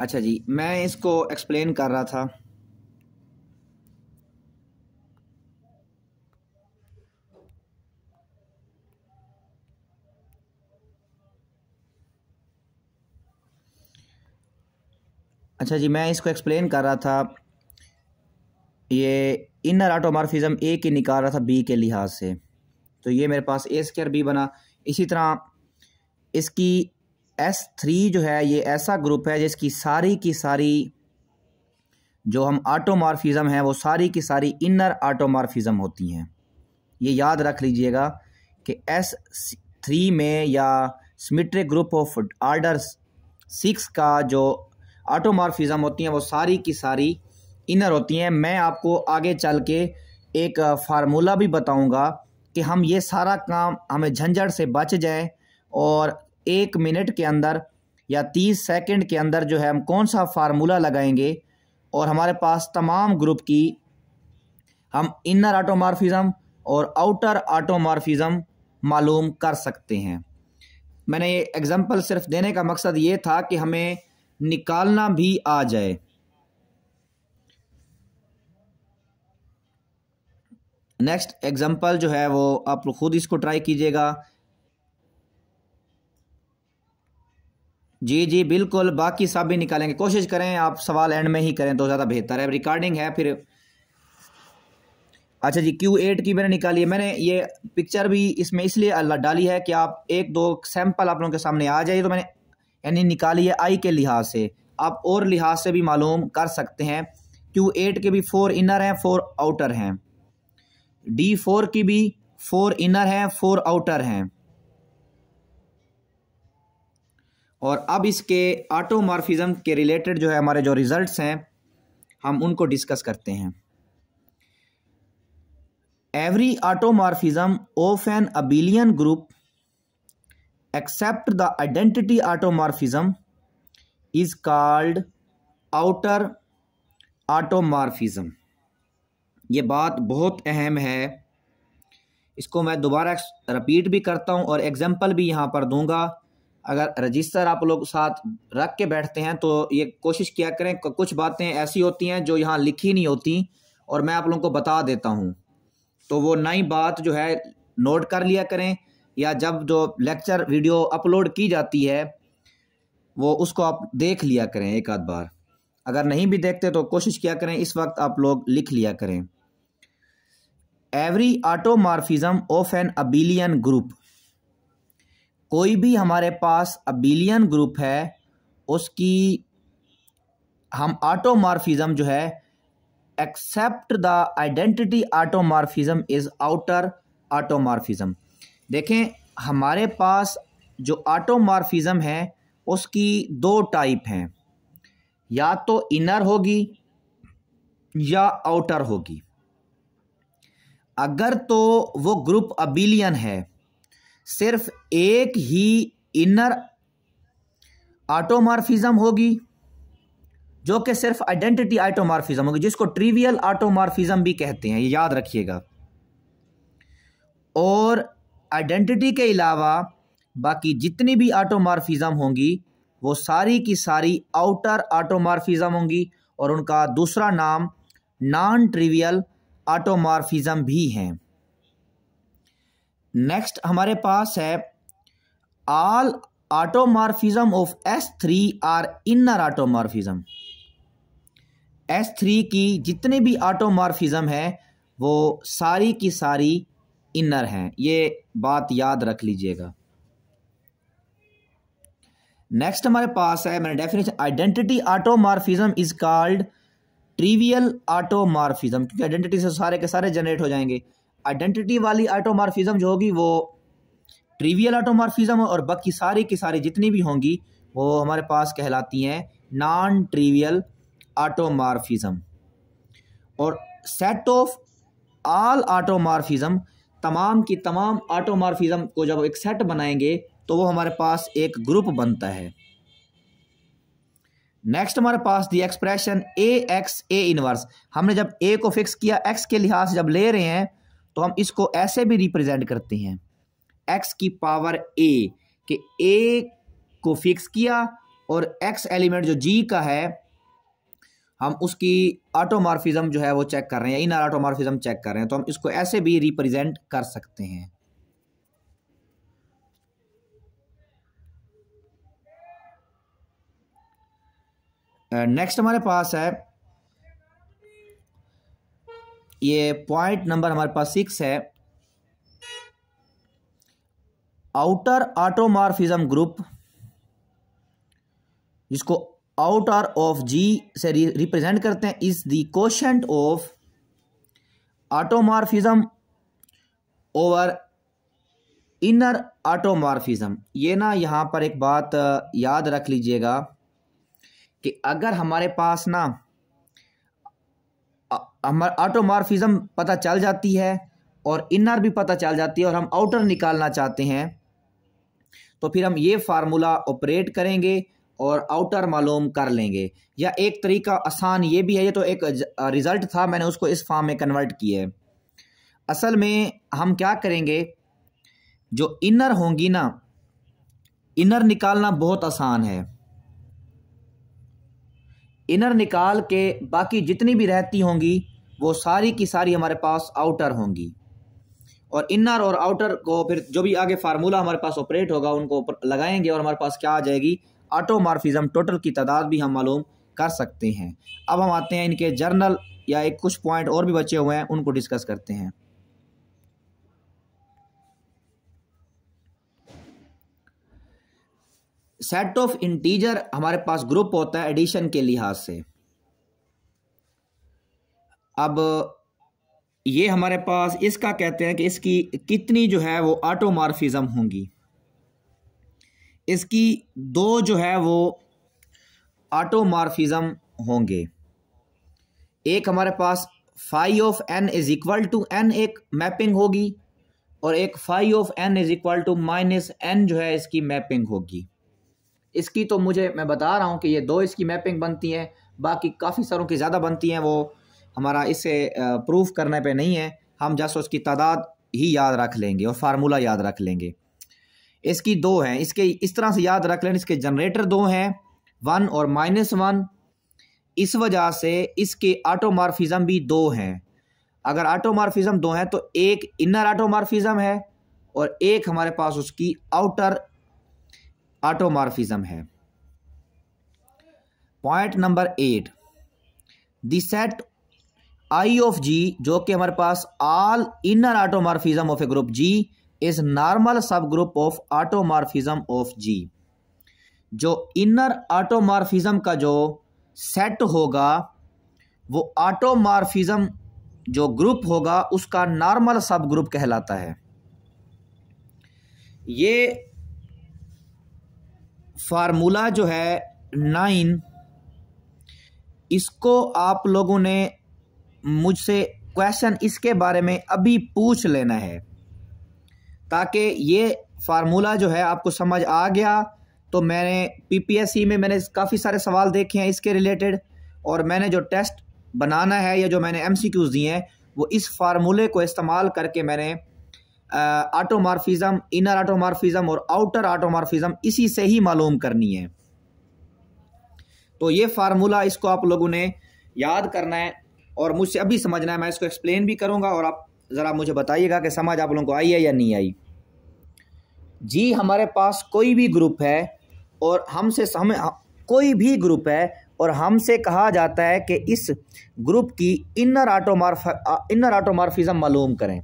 अच्छा जी मैं इसको एक्सप्लेन कर रहा था अच्छा जी मैं इसको एक्सप्लेन कर रहा था ये इनर आटोमार्फिज़म ए की निकाल रहा था बी के लिहाज से तो ये मेरे पास ए स्केयर बी बना इसी तरह इसकी एस थ्री जो है ये ऐसा ग्रुप है जिसकी सारी की सारी जो हम आटोमार्फिज़म हैं वो सारी की सारी इनर आटोमार्फिज़म होती हैं ये याद रख लीजिएगा कि एस थ्री में या symmetric group of order six का जो आटोमार्फिज़म होती हैं वो सारी की सारी इनर होती हैं मैं आपको आगे चल के एक फार्मूला भी बताऊंगा कि हम ये सारा काम हमें झंझट से बच जाए और एक मिनट के अंदर या तीस सेकंड के अंदर जो है हम कौन सा फार्मूला लगाएंगे और हमारे पास तमाम ग्रुप की हम इनर आटोमारफिज़म और आउटर आटोमारफिज़म मालूम कर सकते हैं मैंने ये एग्ज़ाम्पल सिर्फ देने का मकसद ये था कि हमें निकालना भी आ जाए नेक्स्ट एग्ज़ाम्पल जो है वो आप खुद इसको ट्राई कीजिएगा जी जी बिल्कुल बाकी सब भी निकालेंगे कोशिश करें आप सवाल एंड में ही करें तो ज़्यादा बेहतर है रिकॉर्डिंग है फिर अच्छा जी क्यू एट की मैंने निकाली है मैंने ये पिक्चर भी इसमें इसलिए डाली है कि आप एक दो सैंपल आप लोगों के सामने आ जाइए तो मैंने यानी निकाली है आई के लिहाज से आप और लिहाज से भी मालूम कर सकते हैं क्यू एट के भी फोर इनर हैं फोर आउटर हैं डी फोर की भी फोर इनर हैं फोर आउटर हैं और अब इसके ऑटोमार्फिज़म के रिलेटेड जो है हमारे जो रिज़ल्ट हैं हम उनको डिस्कस करते हैं every automorphism of an abelian group except the identity automorphism is called outer automorphism ये बात बहुत अहम है इसको मैं दोबारा रिपीट भी करता हूँ और एग्जाम्पल भी यहाँ पर दूंगा अगर रजिस्टर आप लोग साथ रख के बैठते हैं तो ये कोशिश किया करें कुछ बातें ऐसी होती हैं जो यहाँ लिखी नहीं होती और मैं आप लोगों को बता देता हूँ तो वो नई बात जो है नोट कर लिया करें या जब जो लेक्चर वीडियो अपलोड की जाती है वो उसको आप देख लिया करें एक आध बार अगर नहीं भी देखते तो कोशिश किया करें इस वक्त आप लोग लिख लिया करें every automorphism of an abelian group कोई भी हमारे पास अबिलियन ग्रुप है उसकी हम ऑटोमार्फिज़म जो है except the identity automorphism is outer automorphism देखें हमारे पास जो ऑटोमार्फिज़म है उसकी दो टाइप हैं या तो इनर होगी या आउटर होगी अगर तो वो ग्रुप अबिलियन है सिर्फ एक ही इनर आटोमार्फिज़म होगी जो कि सिर्फ आइडेंटिटी आटोमार्फिज्म होगी जिसको ट्रिवियल आटोमार्फिज्म भी कहते हैं ये याद रखिएगा और आइडेंटिटी के अलावा बाकी जितनी भी आटोमार्फिज्म होंगी वो सारी की सारी आउटर आटोमार्फिज्म होंगी और उनका दूसरा नाम नॉन ट्रिवियल आटोमार्फिज्म भी हैं नेक्स्ट हमारे पास है all automorphism of S three are inner automorphism S three की जितने भी ऑटोमार्फिज्म है वो सारी की सारी इनर हैं ये बात याद रख लीजिएगा नेक्स्ट हमारे पास है मैंने definition identity automorphism is called trivial automorphism क्योंकि आइडेंटिटी से सारे के सारे जनरेट हो जाएंगे आइडेंटिटी वाली आटोमार्फिज़म जो होगी वो ट्रीवियल आटोमार्फिज़म और बाकी सारी की सारी जितनी भी होंगी वो हमारे पास कहलाती हैं नॉन ट्रीवियल आटोमार्फिज़म और सेट ऑफ आल आटोमार्फिज़म तमाम की तमाम आटोमारफिजम को जब एक सेट बनाएंगे तो वो हमारे पास एक ग्रुप बनता है नेक्स्ट हमारे पास the expression A X A inverse हमने जब ए को फिक्स किया एक्स के लिहाज से जब ले रहे हैं तो हम इसको ऐसे भी रिप्रेजेंट करते हैं एक्स की पावर ए कि ए को फिक्स किया और एक्स एलिमेंट जो जी का है हम उसकी ऑटोमार्फिज्म जो है वो चेक कर रहे हैं इन ऑटोमार्फिज्म चेक कर रहे हैं तो हम इसको ऐसे भी रिप्रेजेंट कर सकते हैं नेक्स्ट हमारे पास है ये पॉइंट नंबर हमारे पास सिक्स है आउटर ऑटोमार्फिज्म ग्रुप जिसको आउटर ऑफ जी से रिप्रेजेंट करते हैं is the quotient of automorphism over inner automorphism ये ना यहाँ पर एक बात याद रख लीजिएगा कि अगर हमारे पास ना ऑटोमार्फिज़म पता चल जाती है और इनर भी पता चल जाती है और हम आउटर निकालना चाहते हैं तो फिर हम ये फार्मूला ऑपरेट करेंगे और आउटर मालूम कर लेंगे या एक तरीका आसान ये भी है ये तो एक रिज़ल्ट था मैंने उसको इस फॉर्म में कन्वर्ट किया है असल में हम क्या करेंगे जो इनर होंगी ना इनर निकालना बहुत आसान है इनर निकाल के बाकी जितनी भी रहती होंगी वो सारी की सारी हमारे पास आउटर होंगी और इनर और आउटर को फिर जो भी आगे फार्मूला हमारे पास ऑपरेट होगा उनको लगाएंगे और हमारे पास क्या आ जाएगी ऑटोमार्फिज्म टोटल की तादाद भी हम मालूम कर सकते हैं अब हम आते हैं इनके जर्नल या एक कुछ पॉइंट और भी बचे हुए हैं उनको डिस्कस करते हैं सेट ऑफ इंटीजर हमारे पास ग्रुप होता है एडिशन के लिहाज से अब ये हमारे पास इसका कहते हैं कि इसकी कितनी जो है वो ऑटोमार्फिज़म होंगी इसकी दो जो है वो ऑटोमार्फिज़म होंगे एक हमारे पास phi of N is equal to N एक मैपिंग होगी और एक phi of N is equal to minus N जो है इसकी मैपिंग होगी इसकी तो मुझे मैं बता रहा हूँ कि ये दो इसकी मैपिंग बनती हैं बाकी काफ़ी सारों की ज़्यादा बनती हैं वो हमारा इसे प्रूफ करने पे नहीं है हम जैसे उसकी तादाद ही याद रख लेंगे और फार्मूला याद रख लेंगे इसकी दो हैं इसके इस तरह से याद रख लें इसके जनरेटर दो हैं वन और माइनस वन इस वजह से इसके आटोमारफिज़म भी दो हैं अगर आटोमारफिज़म दो हैं तो एक इनर आटोमारफिज़म है और एक हमारे पास उसकी आउटर ऑटोमार्फिज्म है point number eight the set I of G जो कि हमारे पास all inner automorphism of a group G is normal subgroup of automorphism of G जो इनर ऑटोमार्फिज्म का जो सेट होगा वो ऑटोमार्फिज्म जो ग्रुप होगा उसका नॉर्मल सब ग्रुप कहलाता है ये फार्मूला जो है नाइन इसको आप लोगों ने मुझसे क्वेश्चन इसके बारे में अभी पूछ लेना है ताकि ये फार्मूला जो है आपको समझ आ गया तो मैंने पीपीएससी e में मैंने काफ़ी सारे सवाल देखे हैं इसके रिलेटेड और मैंने जो टेस्ट बनाना है या जो मैंने एमसीक्यूज़ दिए हैं वो इस फार्मूले को इस्तेमाल करके मैंने आटोमार्फिज़म इनर आटोमार्फिज़म और आउटर आटोमार्फिज़म इसी से ही मालूम करनी है तो ये फार्मूला इसको आप लोगों ने याद करना है और मुझसे अभी समझना है मैं इसको एक्सप्लेन भी करूँगा और आप ज़रा मुझे बताइएगा कि समझ आप लोगों को आई है या नहीं आई जी हमारे पास कोई भी ग्रुप है और हमसे हमें कोई भी ग्रुप है और हमसे कहा जाता है कि इस ग्रुप की इनर आटोमार्फ इनर आटोमार्फिज़म मालूम करें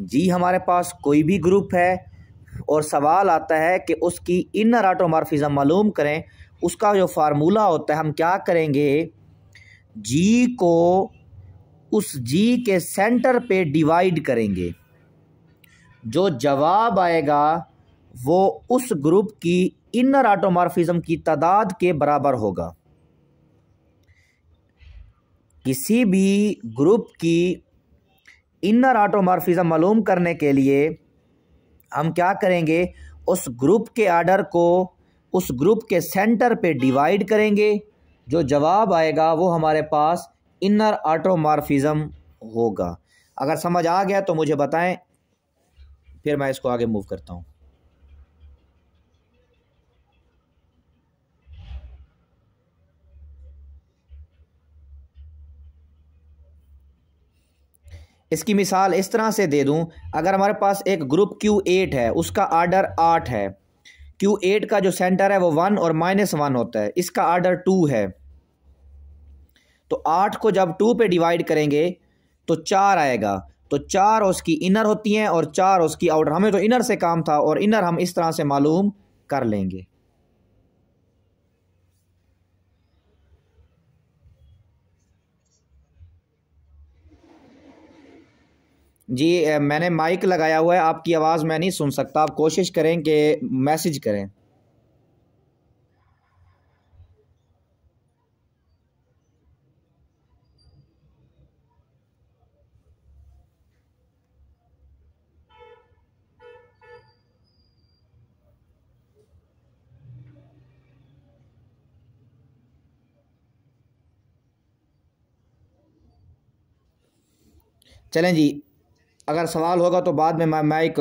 जी हमारे पास कोई भी ग्रुप है और सवाल आता है कि उसकी इनर आटोमार्फिज़म मालूम करें उसका जो फार्मूला होता है हम क्या करेंगे जी को उस जी के सेंटर पे डिवाइड करेंगे जो जवाब आएगा वो उस ग्रुप की इनर आटोमार्फिज़म की तादाद के बराबर होगा किसी भी ग्रुप की इनर ऑटोमार्फिज़म मालूम करने के लिए हम क्या करेंगे उस ग्रुप के आर्डर को उस ग्रुप के सेंटर पे डिवाइड करेंगे जो जवाब आएगा वो हमारे पास इनर ऑटोमार्फिज़म होगा अगर समझ आ गया तो मुझे बताएं फिर मैं इसको आगे मूव करता हूँ इसकी मिसाल इस तरह से दे दूं अगर हमारे पास एक ग्रुप क्यू एट है उसका आर्डर आठ है क्यू एट का जो सेंटर है वो वन और माइनस वन होता है इसका आर्डर टू है तो आठ को जब टू पे डिवाइड करेंगे तो चार आएगा तो चार उसकी इनर होती हैं और चार उसकी आउटर हमें तो इनर से काम था और इनर हम इस तरह से मालूम कर लेंगे जी मैंने माइक लगाया हुआ है आपकी आवाज़ मैं नहीं सुन सकता आप कोशिश करें कि मैसेज करें चलें जी अगर सवाल होगा तो बाद में मैं माइक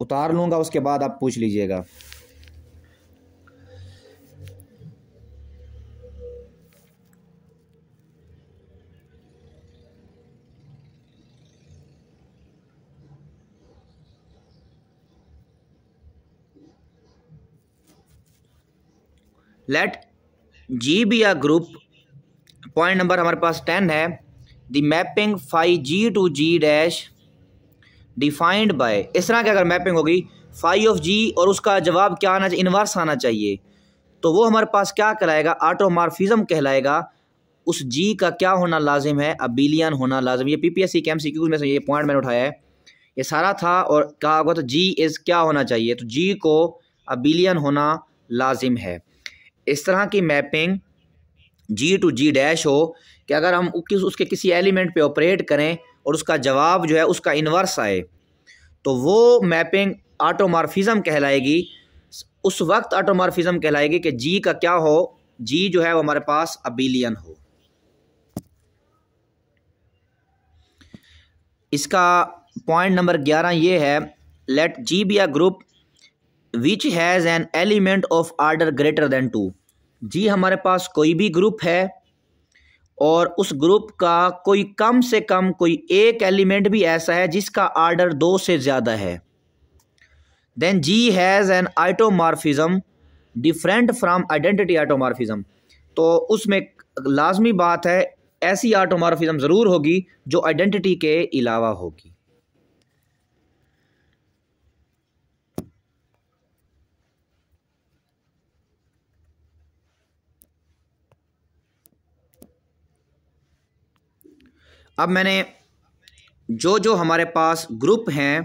उतार लूँगा उसके बाद आप पूछ लीजिएगा let G be a group point number हमारे पास टेन है the mapping phi G to G dash defined by इस तरह की अगर मैपिंग होगी फाइव ऑफ जी और उसका जवाब क्या आना चाहिए इनवर्स आना चाहिए तो वो हमारे पास क्या कहलाएगा आटोमारफिज़म कहलाएगा उस जी का क्या होना लाजिम है अबिलियन होना लाजिम ये सी के क्यू में से ये पॉइंट मैंने उठाया है ये सारा था और कहा होगा तो जी इज़ क्या होना चाहिए तो जी को अबिलियन होना लाजिम है इस तरह की mapping G to G dash हो कि अगर हम किस उसके किसी एलिमेंट पे ऑपरेट करें और उसका जवाब जो है उसका इन्वर्स आए तो वो मैपिंग आटोमारफिज़म कहलाएगी उस वक्त आटोमारफिज़म कहलाएगी कि जी का क्या हो जी जो है वो हमारे पास अबिलियन हो इसका पॉइंट नंबर ग्यारह ये है let G be a group which has an element of order greater than two G हमारे पास कोई भी ग्रुप है और उस ग्रुप का कोई कम से कम कोई एक एलिमेंट भी ऐसा है जिसका आर्डर दो से ज़्यादा है then G has an automorphism different from identity automorphism तो उसमें लाजमी बात है ऐसी आटोमार्फिज़म ज़रूर होगी जो आइडेंटिटी के अलावा होगी अब मैंने जो जो हमारे पास ग्रुप हैं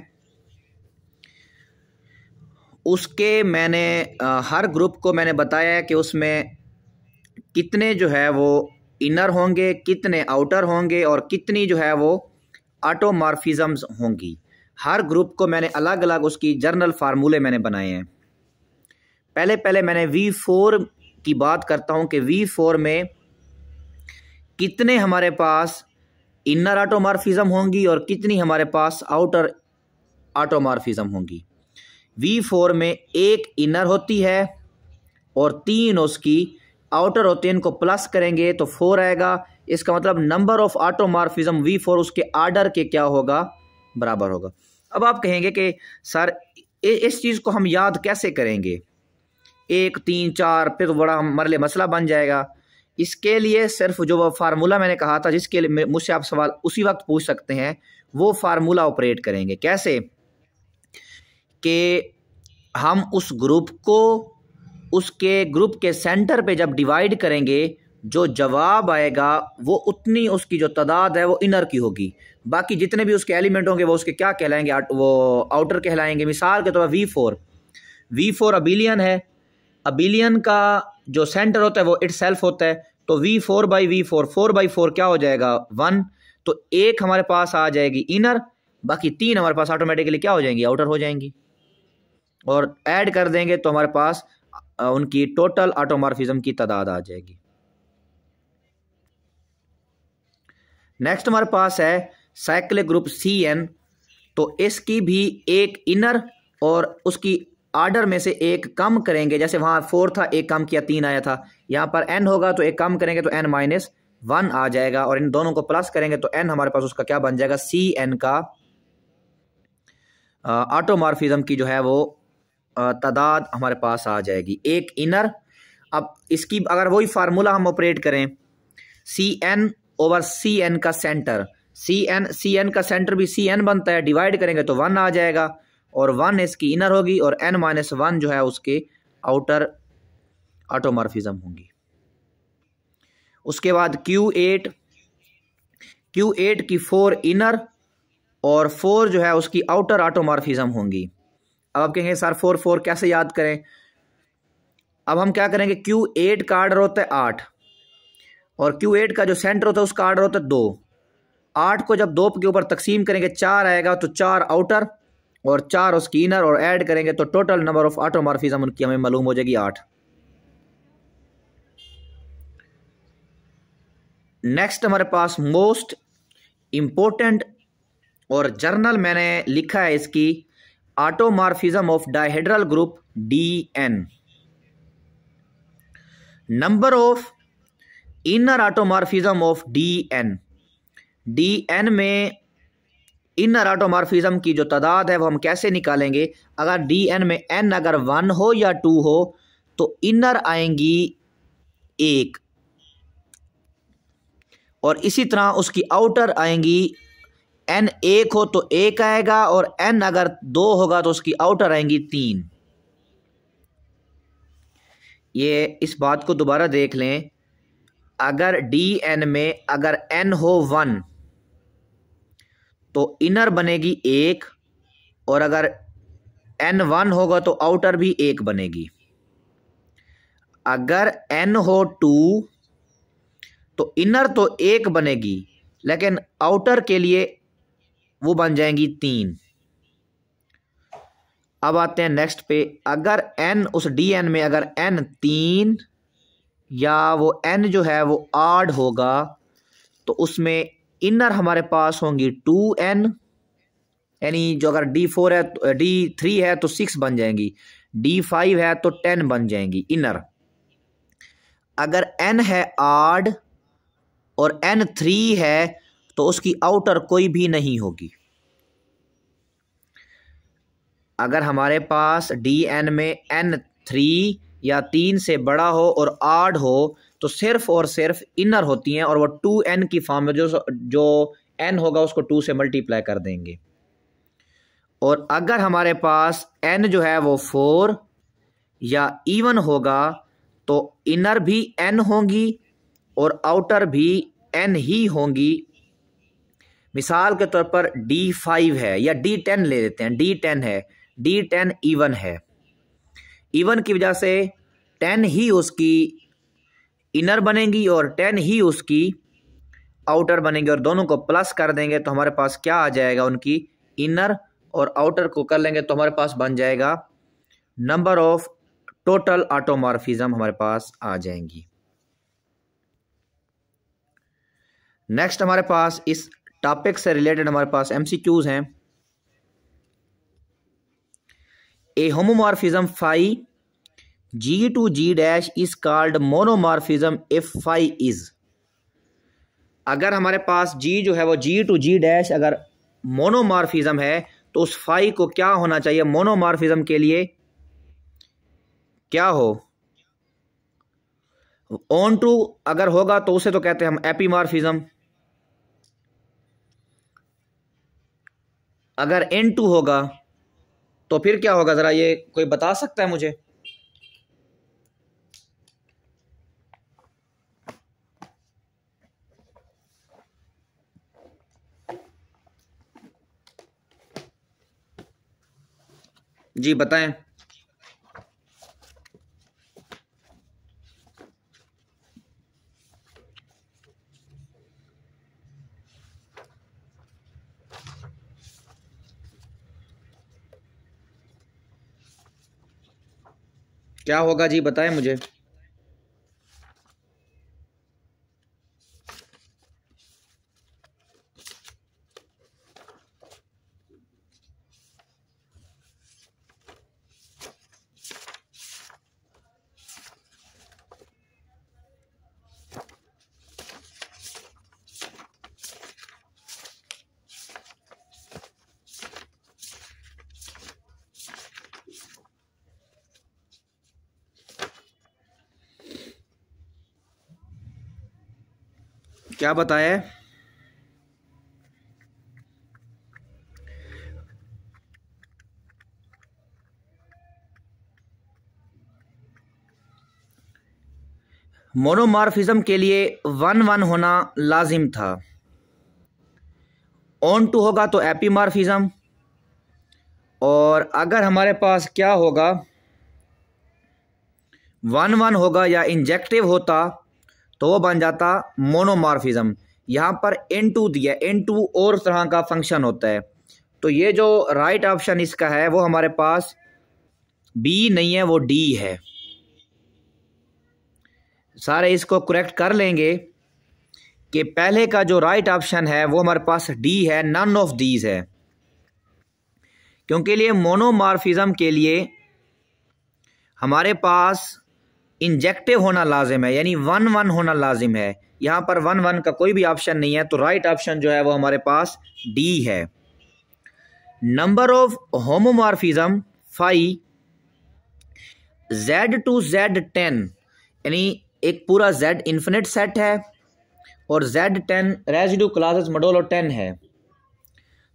उसके मैंने हर ग्रुप को मैंने बताया कि उसमें कितने जो है वो इनर होंगे कितने आउटर होंगे और कितनी जो है वो ऑटोमारफिज़म्स होंगी हर ग्रुप को मैंने अलग अलग उसकी जर्नल फार्मूले मैंने बनाए हैं पहले पहले मैंने वी फोर की बात करता हूँ कि वी फोर में कितने हमारे पास इनर ऑटोमार्फिज़म होंगी और कितनी हमारे पास आउटर ऑटोमार्फिज़म होंगी वी फोर में एक इनर होती है और तीन उसकी आउटर होते हैं इनको प्लस करेंगे तो फोर आएगा इसका मतलब number of automorphism V four उसके आर्डर के क्या होगा बराबर होगा अब आप कहेंगे कि सर इस चीज़ को हम याद कैसे करेंगे एक तीन चार फिर बड़ा मरले मसला बन जाएगा इसके लिए सिर्फ जो फार्मूला मैंने कहा था जिसके लिए मुझसे आप सवाल उसी वक्त पूछ सकते हैं वो फार्मूला ऑपरेट करेंगे कैसे कि हम उस ग्रुप को उसके ग्रुप के सेंटर पे जब डिवाइड करेंगे जो जवाब आएगा वो उतनी उसकी जो तादाद है वो इनर की होगी बाकी जितने भी उसके एलिमेंट होंगे वो उसके क्या कहलाएंगे वो आउटर कहलाएंगे मिसाल के तौर तो पर V four V four abelian है अबिलियन का जो सेंटर होता है वो इट सेल्फ होता है तो V four by V four four by four क्या हो जाएगा वन तो एक हमारे पास आ जाएगी इनर बाकी तीन हमारे पास ऑटोमेटिकली क्या हो जाएंगी आउटर हो जाएंगी और ऐड कर देंगे तो हमारे पास उनकी टोटल ऑटोमार्फिज्म की तादाद आ जाएगी नेक्स्ट हमारे पास है साइकिल ग्रुप सी एन तो इसकी भी एक इनर और उसकी आर्डर में से एक कम करेंगे जैसे वहाँ फोर था एक कम किया तीन आया था यहाँ पर एन होगा तो एक कम करेंगे तो एन माइनस वन आ जाएगा और इन दोनों को प्लस करेंगे तो एन हमारे पास उसका क्या बन जाएगा सी एन का ऑटोमार्फिज्म की जो है वो तादाद हमारे पास आ जाएगी एक इनर अब इसकी अगर वही फार्मूला हम ऑपरेट करें C N over C N का center C N C N का सेंटर भी सी एन बनता है डिवाइड करेंगे तो वन आ जाएगा और वन इसकी इनर होगी और एन माइनस वन जो है उसके आउटर ऑटोमॉर्फिज्म होंगी उसके बाद क्यू एट क्यू एट की फोर इनर और फोर जो है उसकी आउटर ऑटोमॉर्फिज्म होंगी अब आप कहेंगे सर फोर फोर कैसे याद करें अब हम क्या करेंगे क्यू एट का आर्डर होता है आठ और क्यू एट का जो सेंटर होता है उसका आर्डर होता है दो आठ को जब दो के ऊपर तकसीम करेंगे चार आएगा तो चार आउटर और चार उसकी इनर और ऐड करेंगे तो टोटल नंबर ऑफ़ ऑटोमार्फिज़म उनकी हमें मालूम हो जाएगी आठ नेक्स्ट हमारे पास मोस्ट इम्पोर्टेंट और जर्नल मैंने लिखा है इसकी automorphism of dihedral group D N number of inner automorphism of D N D N में इनर ऑटोमार्फिज़म की जो तादाद है वो हम कैसे निकालेंगे अगर डी एन में एन अगर वन हो या टू हो तो इनर आएंगी एक और इसी तरह उसकी आउटर आएंगी एन एक हो तो एक आएगा और एन अगर दो होगा तो उसकी आउटर आएंगी तीन ये इस बात को दोबारा देख लें अगर डी एन में अगर एन हो वन तो इनर बनेगी एक और अगर एन वन होगा तो आउटर भी एक बनेगी अगर एन हो टू तो इनर तो एक बनेगी लेकिन आउटर के लिए वो बन जाएंगी तीन अब आते हैं नेक्स्ट पे अगर एन उस डी एन में अगर एन तीन या वो एन जो है वो आड होगा तो उसमें इनर हमारे पास होंगी टू एन यानी जो अगर डी फोर है डी थ्री है तो सिक्स बन जाएंगी डी फाइव है तो टेन बन जाएंगी इनर अगर एन है आड और एन थ्री है तो उसकी आउटर कोई भी नहीं होगी अगर हमारे पास डी एन में एन थ्री या तीन से बड़ा हो और आड हो तो सिर्फ और सिर्फ इनर होती हैं और वो टू एन की फॉर्म में जो जो एन होगा उसको टू से मल्टीप्लाई कर देंगे और अगर हमारे पास एन जो है वो फोर या इवन होगा तो इनर भी एन होंगी और आउटर भी एन ही होंगी मिसाल के तौर पर डी फाइव है या डी टेन ले लेते हैं डी टेन है डी टेन इवन है इवन की वजह से टेन ही उसकी इनर बनेगी और टेन ही उसकी आउटर बनेगी और दोनों को प्लस कर देंगे तो हमारे पास क्या आ जाएगा उनकी इनर और आउटर को कर लेंगे तो हमारे पास बन जाएगा नंबर ऑफ टोटल ऑटोमार्फिजम हमारे पास आ जाएंगी नेक्स्ट हमारे पास इस टॉपिक से रिलेटेड हमारे पास एमसीक्यूज हैं a homomorphism phi G to G dash is called monomorphism if phi is अगर हमारे पास G जो है वो G टू G डैश अगर मोनोमार्फिज्म है तो उस फाई को क्या होना चाहिए मोनोमार्फिज्म के लिए क्या हो ऑन टू अगर होगा तो उसे तो कहते हैं हम एपीमार्फिज्म अगर एन टू होगा तो फिर क्या होगा ज़रा ये कोई बता सकता है मुझे जी बताएं क्या होगा जी बताएं मुझे क्या बताया मोनोमार्फिज्म के लिए वन वन होना लाजिम था ऑन टू होगा तो एपीमार्फिज्म और अगर हमारे पास क्या होगा वन वन होगा या इंजेक्टिव होता तो वो बन जाता मोनोमार्फिज़म यहाँ पर एन टू दिया एन टू और तरह का फंक्शन होता है तो ये जो राइट ऑप्शन इसका है वो हमारे पास बी नहीं है वो डी है सारे इसको करेक्ट कर लेंगे कि पहले का जो राइट ऑप्शन है वो हमारे पास डी है नन ऑफ दीज है क्योंकि लिए मोनोमार्फिज़म के लिए हमारे पास इंजेक्टिव होना लाजिम है यानी वन वन होना लाजिम है यहाँ पर वन वन का कोई भी ऑप्शन नहीं है तो राइट ऑप्शन जो है वो हमारे पास डी है number of homomorphism phi Z to Z ten यानी एक पूरा जेड इन्फिनिट सेट है और Z ten residue classes modulo ten है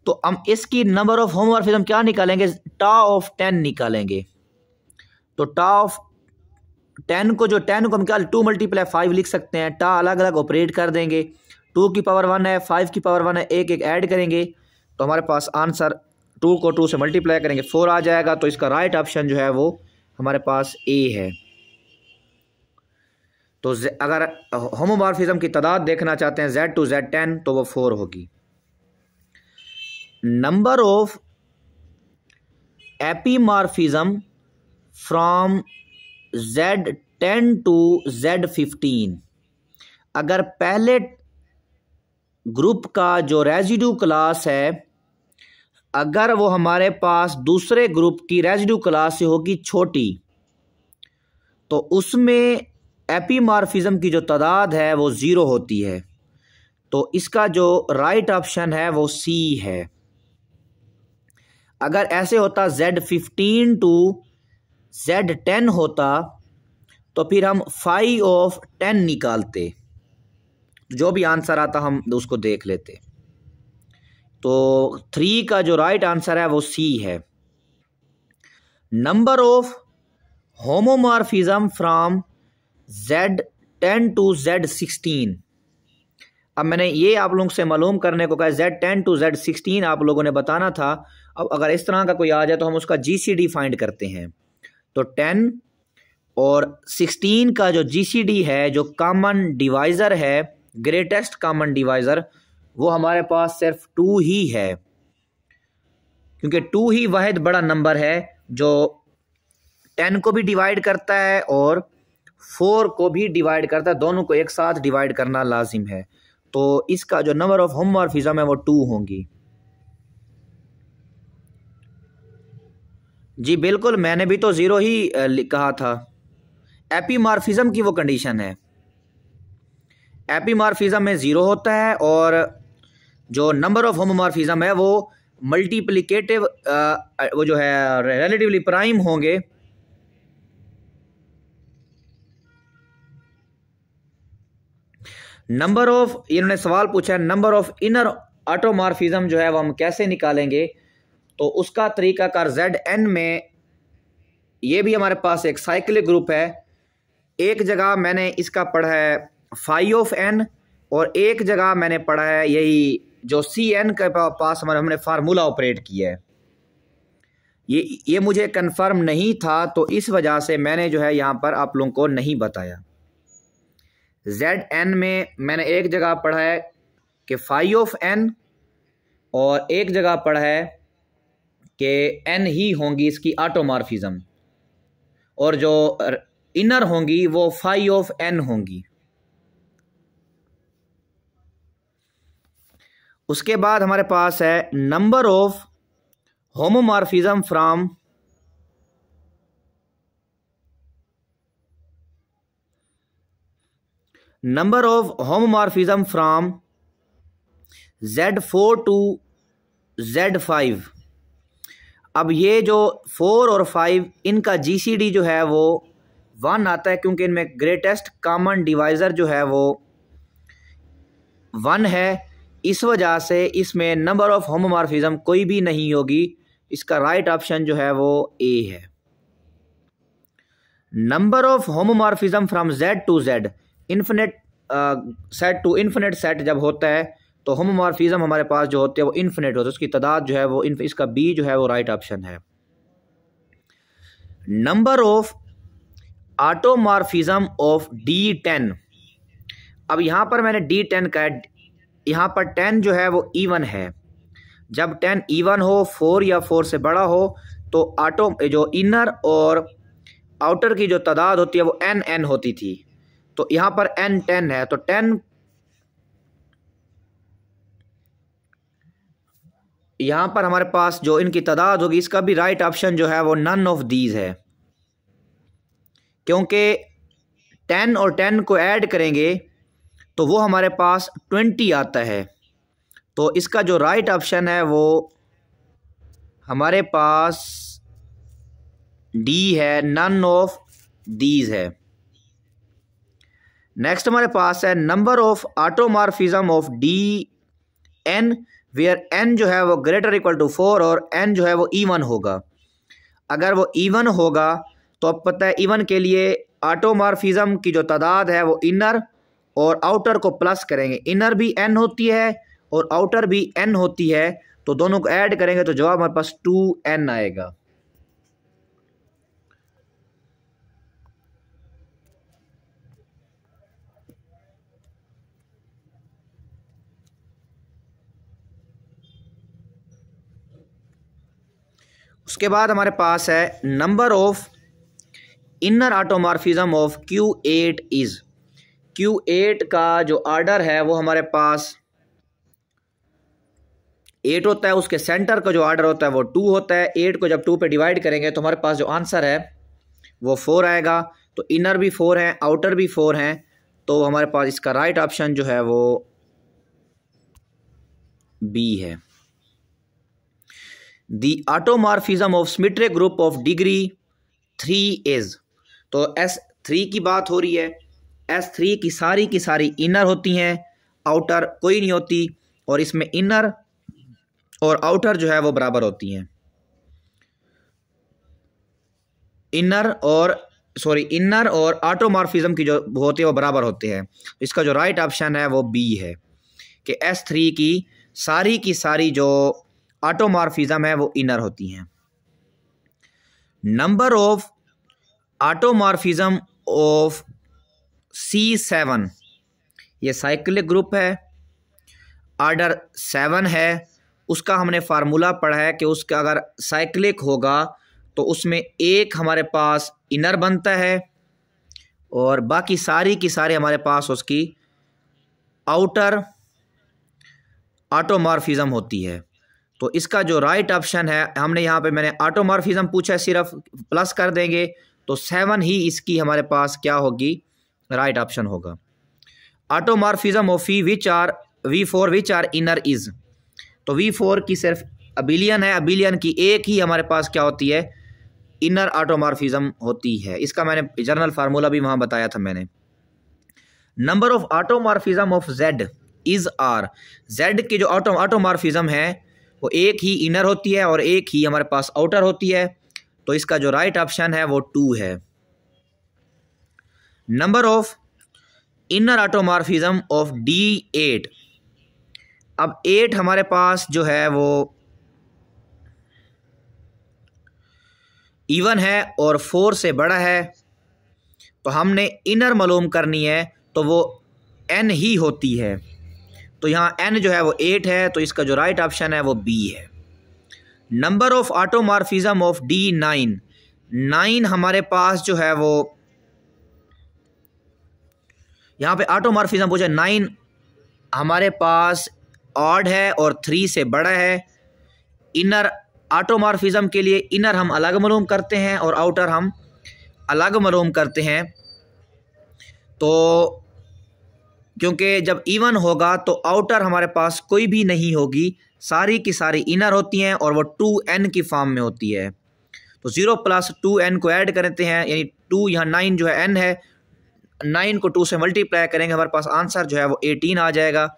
तो हम इसकी नंबर ऑफ होमोमार्फिज्म क्या निकालेंगे टा ऑफ टेन निकालेंगे तो टा ऑफ टेन को जो टेन को हम क्या टू मल्टीप्लाई फाइव लिख सकते हैं टा अलग अलग ऑपरेट कर देंगे टू की पावर वन है फाइव की पावर वन है एक एक ऐड करेंगे तो हमारे पास आंसर टू को टू से मल्टीप्लाई करेंगे फोर आ जाएगा तो इसका राइट ऑप्शन जो है वो हमारे पास ए है तो अगर होमोमार्फिज्म की तादाद देखना चाहते हैं जेड टू जेड टेन तो वो फोर होगी number of epimorphism from Z ten to Z fifteen अगर पहले ग्रुप का जो रेजिडू क्लास है अगर वो हमारे पास दूसरे ग्रुप की रेजिडू क्लास से होगी छोटी तो उसमें एपीमार्फिज़म की जो तादाद है वो ज़ीरो होती है तो इसका जो राइट ऑप्शन है वो सी है अगर ऐसे होता Z fifteen to Z ten होता तो फिर हम फाई ऑफ टेन निकालते तो जो भी आंसर आता हम उसको देख लेते तो थ्री का जो राइट आंसर है वो सी है number of homomorphism from Z ten to Z sixteen अब मैंने ये आप लोगों से मालूम करने को कहा Z ten to Z sixteen आप लोगों ने बताना था अब अगर इस तरह का कोई आ जाए तो हम उसका जी सी डी फाइंड करते हैं तो टेन और सिक्सटीन का जो जी है जो कॉमन डिवाइज़र है ग्रेटेस्ट कॉमन डिवाइज़र वो हमारे पास सिर्फ टू ही है क्योंकि टू ही वाद बड़ा नंबर है जो टेन को भी डिवाइड करता है और फोर को भी डिवाइड करता है दोनों को एक साथ डिवाइड करना लाजिम है तो इसका जो नंबर ऑफ होमवर्फिज़म है वो टू होंगी जी बिल्कुल मैंने भी तो ज़ीरो ही कहा था एपीमार्फिज़म की वो कंडीशन है एपीमार्फिज़म में ज़ीरो होता है और जो नंबर ऑफ होमोमार्फिज़म है वो मल्टीप्लिकेटिव वो जो है रिलेटिवली प्राइम होंगे नंबर ऑफ इन्होंने सवाल पूछा है नंबर ऑफ इनर ऑटोमार्फिज़म जो है वो हम कैसे निकालेंगे तो उसका कार जेड एन में ये भी हमारे पास एक साइक्लिक ग्रुप है एक जगह मैंने इसका पढ़ा है फाइव ऑफ एन और एक जगह मैंने पढ़ा है यही जो सी एन के पास हमारे हमने फार्मूला ऑपरेट किया है ये ये मुझे कंफर्म नहीं था तो इस वजह से मैंने जो है यहाँ पर आप लोगों को नहीं बताया जेड एन में मैंने एक जगह पढ़ा है कि फाइव ऑफ एन और एक जगह पढ़ा है कि एन ही होंगी इसकी आटोमार्फिज़म और जो इनर होंगी वो फाइव ऑफ एन होंगी उसके बाद हमारे पास है number of homomorphism from number of homomorphism from Z four to Z five अब ये जो फोर और फाइव इनका जीसीडी जो है वो वन आता है क्योंकि इनमें ग्रेटेस्ट कॉमन डिवाइज़र जो है वो वन है इस वजह से इसमें नंबर ऑफ़ होमोमार्फिज़म कोई भी नहीं होगी इसका राइट ऑप्शन जो है वो ए है number of homomorphism from Z to Z infinite set to infinite set जब होता है तो मार्फिजम हमारे पास जो होते हैं वो इन्फिनेट होते हैं उसकी तादाद जो है वो इसका बी जो है वो राइट ऑप्शन है number of automorphism of D ten अब यहाँ पर मैंने डी टेन का यहाँ पर टेन जो है वो ईवन है जब टेन ईवन हो फोर या फोर से बड़ा हो तो ऑटो जो इनर और आउटर की जो तादाद होती है वो एन एन होती थी तो यहाँ पर एन टेन है तो टेन यहाँ पर हमारे पास जो इनकी तादाद होगी इसका भी राइट ऑप्शन जो है वो नन ऑफ दीज है क्योंकि टेन और टेन को ऐड करेंगे तो वो हमारे पास ट्वेंटी आता है तो इसका जो राइट ऑप्शन है वो हमारे पास डी है नन ऑफ दीज है नेक्स्ट हमारे पास है number of automorphism of D N where N जो है वो ग्रेटर इक्वल टू फोर और एन जो है वो ईवन होगा अगर वो ईवन होगा तो अब पता है ईवन के लिए आटोमारफिजम की जो तादाद है वो इनर और आउटर को प्लस करेंगे इनर भी एन होती है और आउटर भी एन होती है तो दोनों को ऐड करेंगे तो जवाब हमारे पास टू एन आएगा उसके बाद हमारे पास है number of inner automorphism of Q eight is Q eight का जो आर्डर है वो हमारे पास एट होता है उसके सेंटर का जो आर्डर होता है वो टू होता है एट को जब टू पे डिवाइड करेंगे तो हमारे पास जो आंसर है वो फोर आएगा तो इनर भी फोर है आउटर भी फोर है तो हमारे पास इसका राइट right ऑप्शन जो है वो बी है the automorphism of symmetric group of degree three is तो एस थ्री की बात हो रही है एस थ्री की सारी की सारी इनर होती हैं आउटर कोई नहीं होती और इसमें इनर और आउटर जो है वो बराबर होती हैं इनर और सॉरी इनर और आटोमार्फिज़म की जो होती है वो बराबर होते हैं इसका जो राइट ऑप्शन है वो बी है कि एस थ्री की सारी की सारी जो ऑटोमॉर्फिज्म है वो इनर होती हैं number of automorphism of C seven ये साइक्लिक ग्रुप है आर्डर सेवन है उसका हमने फार्मूला पढ़ा है कि उसका अगर साइक्लिक होगा तो उसमें एक हमारे पास इनर बनता है और बाकी सारी की सारी हमारे पास उसकी आउटर ऑटोमॉर्फिज्म होती है तो इसका जो राइट ऑप्शन है हमने यहाँ पे मैंने ऑटोमार्फिज्म पूछा है सिर्फ प्लस कर देंगे तो सेवन ही इसकी हमारे पास क्या होगी राइट ऑप्शन होगा automorphism of E which are V four which are inner is तो वी फोर की सिर्फ अबिलियन है अबिलियन की एक ही हमारे पास क्या होती है इनर ऑटोमार्फिज्म होती है इसका मैंने जर्नल फार्मूला भी वहाँ बताया था मैंने number of automorphism of Z is are Z की जो ऑटो आटो, ऑटोमार्फिज्म है वो एक ही इनर होती है और एक ही हमारे पास आउटर होती है तो इसका जो राइट right ऑप्शन है वो टू है number of inner automorphism of D eight अब एट हमारे पास जो है वो इवन है और फोर से बड़ा है तो हमने इनर मालूम करनी है तो वो एन ही होती है तो यहाँ एन जो है वो एट है तो इसका जो राइट ऑप्शन है वो बी है number of automorphism of D nine nine हमारे पास जो है वो यहाँ पे ऑटोमारफिजम पूछा नाइन हमारे पास ऑड है और थ्री से बड़ा है इनर ऑटोमारफिजम के लिए इनर हम अलग मलूम करते हैं और आउटर हम अलग मलूम करते हैं तो क्योंकि जब इवन होगा तो आउटर हमारे पास कोई भी नहीं होगी सारी की सारी इनर होती हैं और वो टू एन की फॉर्म में होती है तो ज़ीरो प्लस टू एन को ऐड करते हैं यानी टू यहाँ नाइन जो है एन है नाइन को टू से मल्टीप्लाई करेंगे हमारे पास आंसर जो है वो एटीन आ जाएगा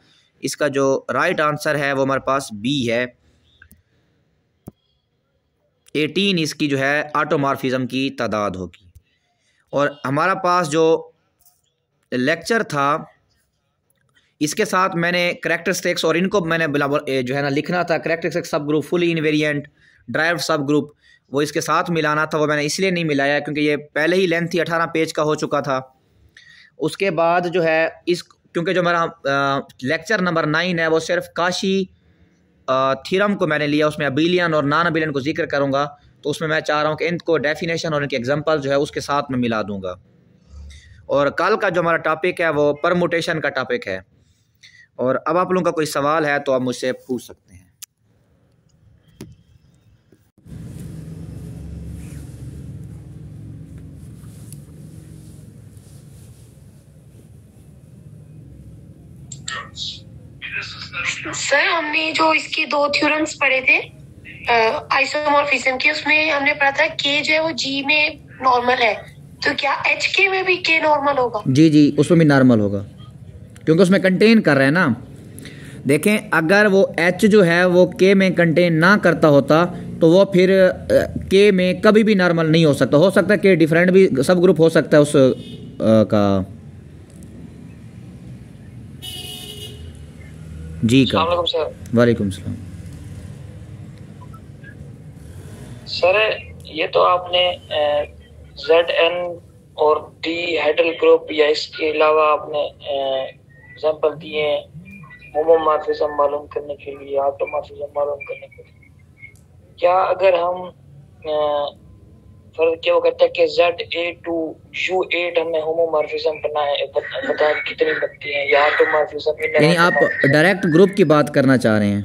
इसका जो राइट आंसर है वो हमारे पास बी है एटीन इसकी जो है आटोमार्फिज़म की तादाद होगी और हमारा पास जो लेक्चर था इसके साथ मैंने करेक्टर स्टेक्स और इनको मैंने जो है ना लिखना था characteristic subgroup fully invariant derived subgroup वो इसके साथ मिलाना था वो मैंने इसलिए नहीं मिलाया क्योंकि ये पहले ही लेंथ ही अठारह पेज का हो चुका था उसके बाद जो है इस क्योंकि जो मेरा लेक्चर नंबर नाइन है वो सिर्फ काशी थीरम को मैंने लिया उसमें अबिलियन और नान अबिलियन को जिक्र करूँगा तो उसमें मैं चाह रहा हूँ कि इनको डेफिनेशन और इनके एग्जाम्पल जो है उसके साथ मैं मिला दूँगा और कल का जो हमारा टॉपिक है वो परमोटेशन का टॉपिक है और अब आप लोगों का कोई सवाल है तो आप मुझसे पूछ सकते हैं सर हमने जो इसके दो थ्योरम्स पढ़े थे आइसोमॉर्फिज्म के उसमें हमने पढ़ा था के जो है वो जी में नॉर्मल है तो क्या एच के में भी के नॉर्मल होगा जी जी उसमें भी नॉर्मल होगा क्योंकि उसमें कंटेन कर रहे हैं ना देखें अगर वो एच जो है वो के में कंटेन ना करता होता तो वो फिर के में कभी भी नॉर्मल नहीं हो सकता हो सकता है के डिफरेंट भी सब ग्रुप हो सकता है उस आ, का जी का वालेकुम सलाम सर ये तो आपने जेड एन और डी हेडल ग्रुप या इसके अलावा आपने एग्जाम्पल दिए हैं मोमो मार्फिजम मालूम करने के लिए ऑटो मार्फिजम मालूम करने के लिए क्या अगर हम फर्ज क्या वो कहते हैं कि Z eight to U eight हमें होमो मार्फिजम बना है बता कितनी बनती है या मार्फिजम यानी आप डायरेक्ट ग्रुप की बात करना चाह रहे हैं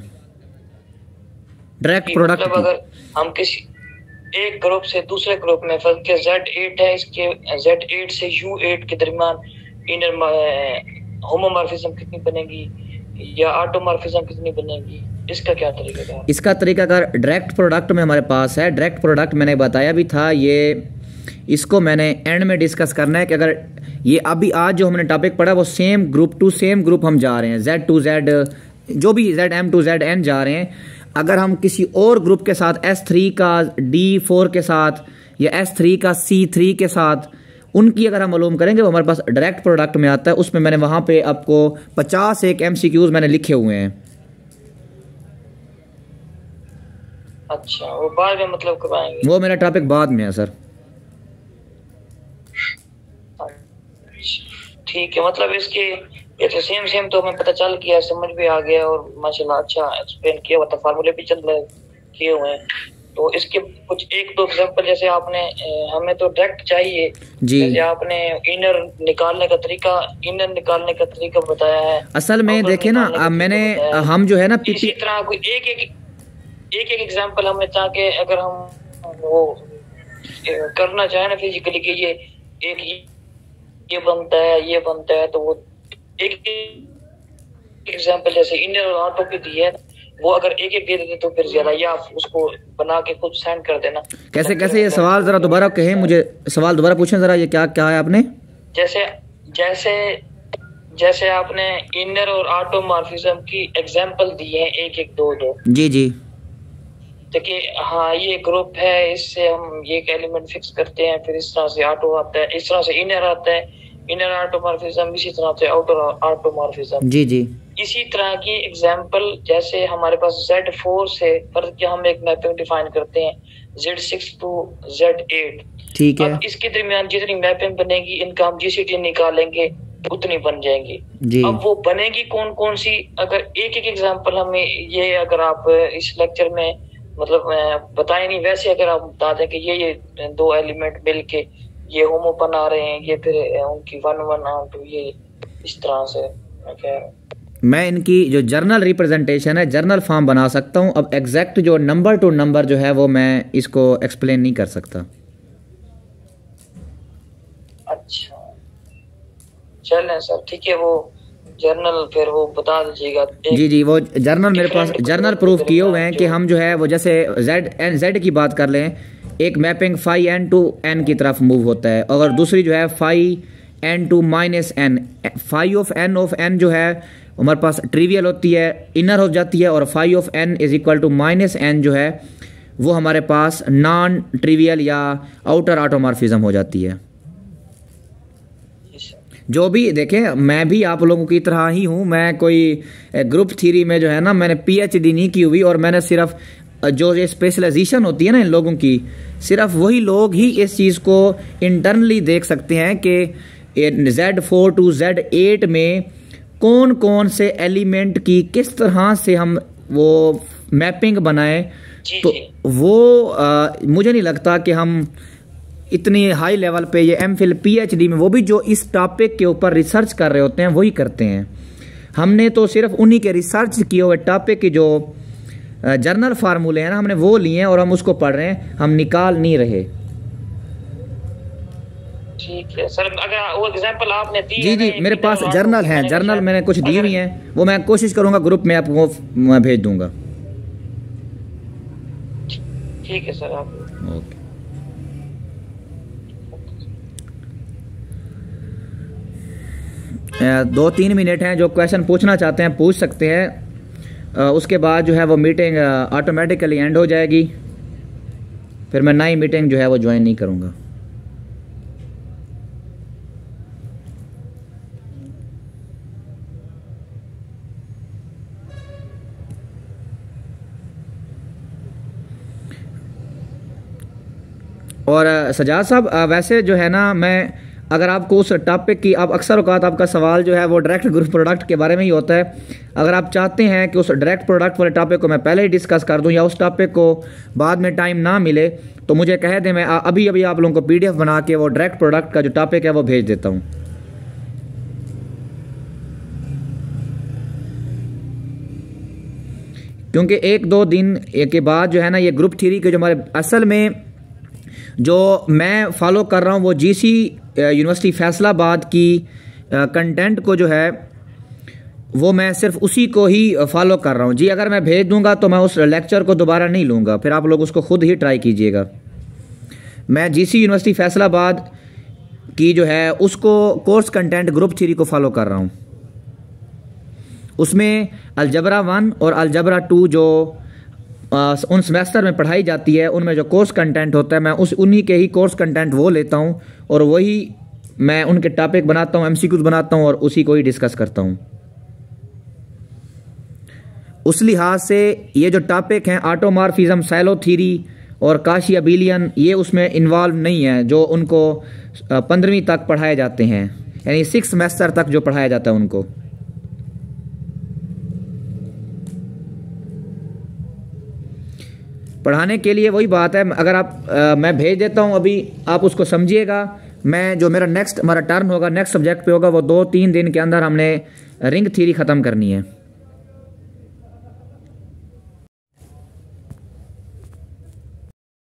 डायरेक्ट प्रोडक्ट मतलब अगर हम किसी एक ग्रुप से दूसरे ग्रुप में फर्ज के जेड एट है इसके जेड एट से यू एट के दरमियान इनर होमोमार्फिज्म कितनी बनेगी या ऑटोमार्फिज्म कितनी बनेगी इसका क्या तरीका इसका तरीकाकार डायरेक्ट प्रोडक्ट में हमारे पास है डायरेक्ट प्रोडक्ट मैंने बताया भी था ये इसको मैंने एंड में डिस्कस करना है कि अगर ये अभी आज जो हमने टॉपिक पढ़ा वो same group to same group हम जा रहे हैं जेड टू जेड जो भी Z M to Z N जा रहे हैं अगर हम किसी और ग्रुप के साथ एस थ्री का डी फोर के साथ या एस थ्री का सी थ्री के साथ उनकी अगर हम मालूम करेंगे वो हमारे पास डायरेक्ट प्रोडक्ट में आता है उसमें मैंने वहाँ पे आपको पचास एक एम मैंने लिखे हुए हैं अच्छा वो बाद में मतलब कब आएंगे वो मेरा टॉपिक बाद में है सर ठीक है मतलब इसके ये तो सेम सेम तो हमें पता चल गया समझ भी आ गया और माशाल्लाह अच्छा एक्सप्लेन किया हुआ था फार्मूले भी चल रहे किए हुए हैं तो इसके कुछ एक दो एग्जाम्पल जैसे आपने हमें तो डायरेक्ट चाहिए जी जैसे आपने इनर निकालने का तरीका इनर निकालने का तरीका बताया है असल में देखे ना अब मैंने हम जो है ना इसी तरह कोई एक एक एक एक एग्जाम्पल हमें चाहे अगर हम वो करना चाहे ना फिजिकली कि ये एक ये बनता है ये बनता है तो वो एक एग्जाम्पल जैसे इंडियन ऑटो की दी है वो अगर एक एक दे देते तो फिर ज्यादा या उसको बना के खुद सेंड कर देना कैसे कैसे मतलब ये सवाल जरा दोबारा कहें मुझे सवाल दोबारा पूछे जरा ये क्या क्या है आपने जैसे जैसे जैसे आपने इनर और ऑटोमार्फिज्म की एग्जाम्पल दी है एक एक दो दो जी जी देखिए तो हाँ ये ग्रुप है इससे हम ये एलिमेंट फिक्स करते हैं फिर इस तरह से ऑटो आता है इस तरह से इनर आता है इनर ऑटोमार्फिज्म इसी तरह से आउटर ऑटोमार्फिज्म जी जी इसी तरह की एग्जाम्पल जैसे हमारे पास जेड फोर से पर हम एक मैपिंग डिफाइन करते हैं Z six to Z eight ठीक है अब इसके दरमियान जितनी मैपिंग बनेगी इनका हम जीसीटी निकालेंगे उतनी बन जाएंगी अब वो बनेगी कौन कौन सी अगर एक एक एग्जाम्पल हमें ये अगर आप इस लेक्चर में मतलब बताए नहीं वैसे अगर आप बता दें कि ये ये दो एलिमेंट मिल के ये होमो बना रहे हैं ये फिर उनकी वन वन आउट ये इस तरह से मैं इनकी जो जर्नल रिप्रेजेंटेशन है जर्नल फॉर्म बना सकता हूँ अब एग्जैक्ट जो नंबर टू नंबर जो है वो मैं इसको एक्सप्लेन नहीं कर सकता अच्छा चलें सर ठीक है वो जर्नल फिर वो बता दीजिएगा जी जी वो जर्नल मेरे पास जर्नल प्रूफ किए हुए हैं कि हम जो है वो जैसे जेड एन जेड की बात कर लें एक mapping phi N to N की तरफ मूव होता है और दूसरी जो है phi N to minus N phi of N of N जो है हमारे पास ट्रिवियल होती है इनर हो जाती है और phi of N is equal to minus N जो है वो हमारे पास नॉन ट्रिवियल या आउटर ऑटोमार्फिज्म हो जाती है जो भी देखें मैं भी आप लोगों की तरह ही हूँ मैं कोई ग्रुप थीरी में जो है ना मैंने पीएचडी नहीं की हुई और मैंने सिर्फ जो ये स्पेशलाइजेशन होती है ना इन लोगों की सिर्फ वही लोग ही इस चीज़ को इंटरनली देख सकते हैं कि Z four to Z eight में कौन कौन से एलिमेंट की किस तरह से हम वो मैपिंग बनाए तो जी। वो आ, मुझे नहीं लगता कि हम इतनी हाई लेवल पे ये एम फिल पी में वो भी जो इस टॉपिक के ऊपर रिसर्च कर रहे होते हैं वही करते हैं हमने तो सिर्फ उन्हीं के रिसर्च किए हुए टॉपिक की जो जर्नल फार्मूले हैं ना हमने वो लिए हैं और हम उसको पढ़ रहे हैं हम निकाल नहीं रहे आपने जी जी मेरे पास जर्नल हैं जर्नल मैंने कुछ दी हुई हैं वो मैं कोशिश करूंगा ग्रुप में आपको भेज दूंगा ठीक है सर आप ओके दो तीन मिनट हैं जो क्वेश्चन पूछना चाहते हैं पूछ सकते हैं उसके बाद जो है वो मीटिंग ऑटोमेटिकली एंड हो जाएगी फिर मैं नई मीटिंग जो है वो ज्वाइन नहीं करूँगा और सजाद साहब वैसे जो है ना मैं अगर आपको उस टॉपिक की आप अक्सर अवकात आपका सवाल जो है वो डायरेक्ट ग्रुप प्रोडक्ट के बारे में ही होता है अगर आप चाहते हैं कि उस डायरेक्ट प्रोडक्ट वाले टॉपिक को मैं पहले ही डिस्कस कर दूं या उस टॉपिक को बाद में टाइम ना मिले तो मुझे कह दें मैं अभी अभी आप लोगों को पीडीएफ बना के वो डायरेक्ट प्रोडक्ट का जो टॉपिक है वो भेज देता हूँ क्योंकि एक दो दिन के बाद जो है ना ये ग्रुप थ्री के जो हमारे असल में जो मैं फॉलो कर रहा हूँ वो जी सी यूनिवर्सिटी फैसलाबाद की कंटेंट uh, को जो है वो मैं सिर्फ उसी को ही फॉलो uh, कर रहा हूँ जी अगर मैं भेज दूँगा तो मैं उस लेक्चर को दोबारा नहीं लूँगा फिर आप लोग उसको खुद ही ट्राई कीजिएगा मैं जीसी यूनिवर्सिटी फैसलाबाद की जो है उसको कोर्स कंटेंट ग्रुप थ्री को फॉलो कर रहा हूँ उसमें अलजबरा वन और अलजबरा टू जो उन सेमेस्टर में पढ़ाई जाती है उनमें जो कोर्स कंटेंट होता है मैं उस उन्हीं के ही कोर्स कंटेंट वो लेता हूँ और वही मैं उनके टॉपिक बनाता हूँ क्यूज बनाता हूँ और उसी को ही डिस्कस करता हूँ उस लिहाज से ये जो टॉपिक हैं आटोमार्फिज़म सैलो थीरी और काशी अबिलियन ये उसमें इन्वॉल्व नहीं है जो उनको पंद्रहवीं तक पढ़ाए जाते हैं यानी सिक्स सेमेस्टर तक जो पढ़ाया जाता है उनको पढ़ाने के लिए वही बात है अगर आप आ, मैं भेज देता हूँ अभी आप उसको समझिएगा मैं जो मेरा नेक्स्ट हमारा टर्न होगा नेक्स्ट सब्जेक्ट पे होगा वो दो तीन दिन के अंदर हमने रिंग थीरी ख़त्म करनी है